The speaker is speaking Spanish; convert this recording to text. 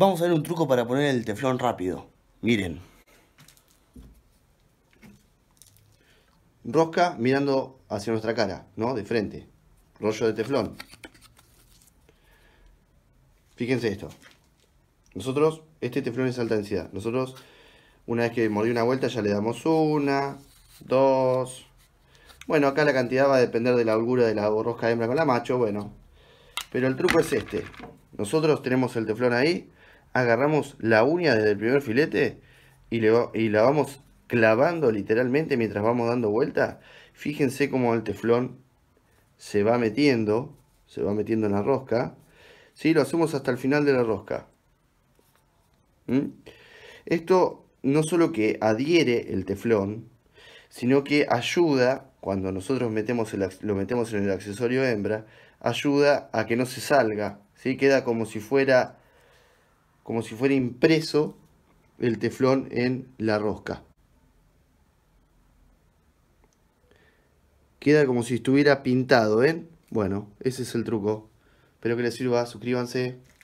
Vamos a ver un truco para poner el teflón rápido. Miren. Rosca mirando hacia nuestra cara, ¿no? De frente. Rollo de teflón. Fíjense esto. Nosotros, este teflón es alta densidad. Nosotros, una vez que mordí una vuelta, ya le damos una, dos. Bueno, acá la cantidad va a depender de la holgura de la rosca hembra con la macho, bueno. Pero el truco es este. Nosotros tenemos el teflón ahí agarramos la uña desde el primer filete y, la vamos clavando literalmente mientras vamos dando vuelta. Fíjense cómo el teflón se va metiendo, se va metiendo en la rosca. Lo hacemos hasta el final de la rosca. ¿Mm? Esto no solo que adhiere el teflón, sino que ayuda, cuando nosotros metemos lo metemos en el accesorio hembra, ayuda a que no se salga, si queda como si fuera como si fuera impreso el teflón en la rosca. Queda como si estuviera pintado, ¿ven? ¿eh? Bueno, ese es el truco. Espero que les sirva, suscríbanse.